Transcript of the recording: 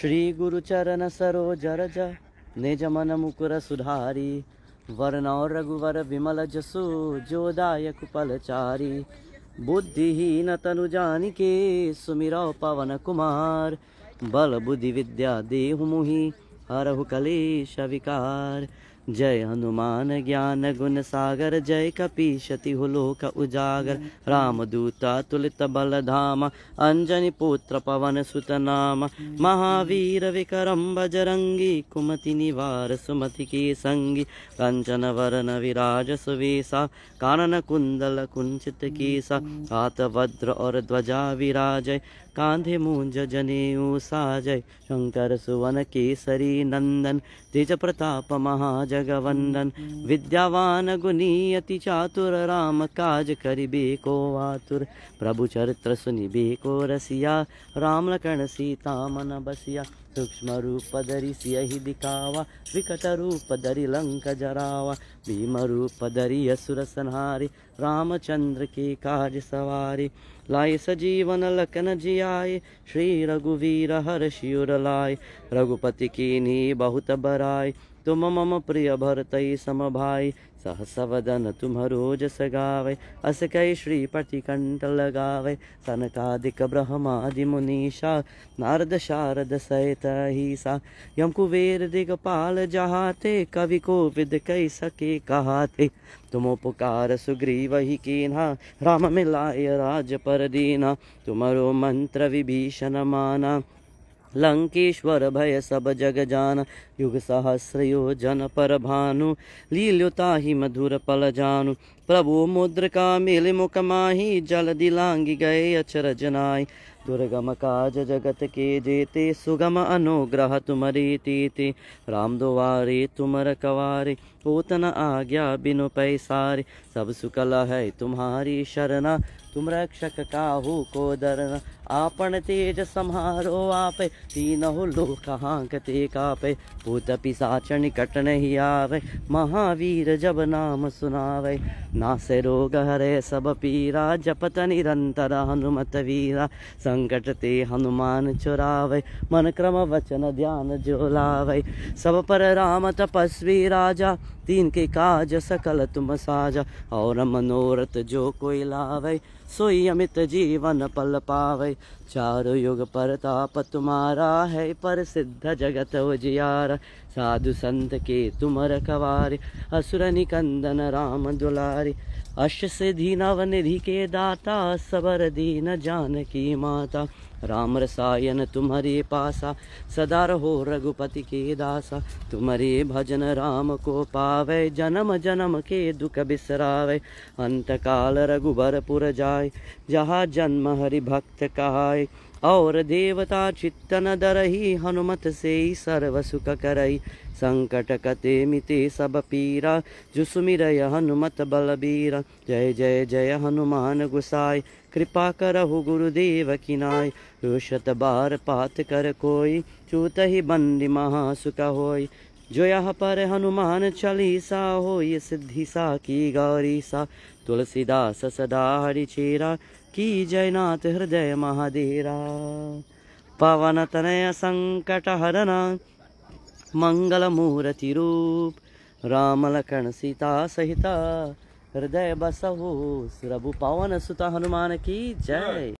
श्री गुरु चरण सरोज ज निज मन मुकुर सुधारी वरण रघुवर विमल जसु जोदायक पलचारी बुद्धिहीन तनु जान के सुमिरो पवन कुमार बल बुद्धि विद्या देहु मुहि हरहु कलेश विकार जय हनुमान ज्ञान गुण सागर जय कपीशति हुलोक उजागर रामदूता तुलित बल धाम अंजनी पुत्र पवन सुत नाम महावीर विकरम बजरंगी कुमति निवार सुमति के संगी कंचन वरन विराज सुवेशा कानन कुंदल कुंचित कीसा हाथ वज्र और ध्वजा विराजय कांधे मूंज जनेऊ साजय शंकर सुवन केसरी नंदन तेज प्रताप महाजगवंदन विद्यावान गुनीयति चातुर राम काज करिबे को आतुर प्रभु चरित्र सुनिबे को रसिया राम लखन सीता मन बसिया सूक्ष्म रूप धरि सियहि दिखावा विकट रूप धरि लंक जरावा भीम रूप धरि असुर रामचंद्र की काज सवारी लाय सजीवन लखन जियाए श्री रघुवीर हर शिवर लाए रघुपति की नी बहुत बराय तुम मम प्रिय भरत समभाय सहसवदन तुम रोज सगावे अस कई श्रीपति कंठ लगावे सनकादिक ब्रह्मादि मुनीषा नारद शारद सहित ही सा यम कुबेर पाल जहाते कवि को विद कई सके कहाते तुम उपकार सुग्रीव ही कीन्हा राम मिलाय राज पर दीना तुमरो मंत्र विभीषण माना लंकेश्वर भय सब जग जान युग सहस्रयो जन पर भानु लील्युताहि मधुर पल जानु प्रभु मुद्र का मिल मुख माही जल दिलांग गए अचरजनाई दुर्गम काज जगत के जेते सुगम अनुग्रह तुम्हारी तीति राम दुआरे तुमर कवारे ओतन आज्ञा बिनु पैसारे सब सुकल है तुम्हारी शरणा तुम रक्षक काहू को दरना आपन तेज समारो आप तीनहु लोक हांकते कापे भूत पिसाच निकट नहीं आवे महावीर जब नाम सुनावे नासे रोग हरे सब पीरा जपत निरंतर हनुमत वीरा संकट ते हनुमान चुरावै मन क्रम वचन ध्यान जो लावै सब पर राम तपस्वी राजा तीन के काज सकल तुम साजा और मनोरथ जो कोई लावे सोई अमित जीवन पल पावे चार युग परताप तुम्हारा है पर सिद्ध जगत उजियार साधु संत के तुम रखवार असुर निकंदन राम दुलारी अश से धीना वन निधि के दाता सबर दीन जानकी माता राम रसायन तुम्हारे पासा सदा रहो रघुपति के दासा तुम्हारे भजन राम को पावे जन्म जन्म के दुख बिसरावे अंत काल रघुबर पुर जाय जहाँ जन्म हरि भक्त कहाय और देवता चित्तन दरही हनुमत से ही सर्व सुख करई संकट कते मिते सब पीरा जुसुमिर हनुमत बलबीरा जय जय जय हनुमान गुसाई कृपा करहु गुरुदेव किनाय दुशत बार पात कर कोई चूत ही बंदी महासुख होय जो यह पर हनुमान चालीसा हो ये सिद्धि सा की गौरी सा तुलसीदास सदा हरिचेरा चेरा की जयनाथ हृदय महादेरा पवन तनय संकट हरना मंगल मूर्ति रूप राम लखन सीता सहिता हृदय बसवो सुरभु पावन सुता हनुमान की जय हाँ।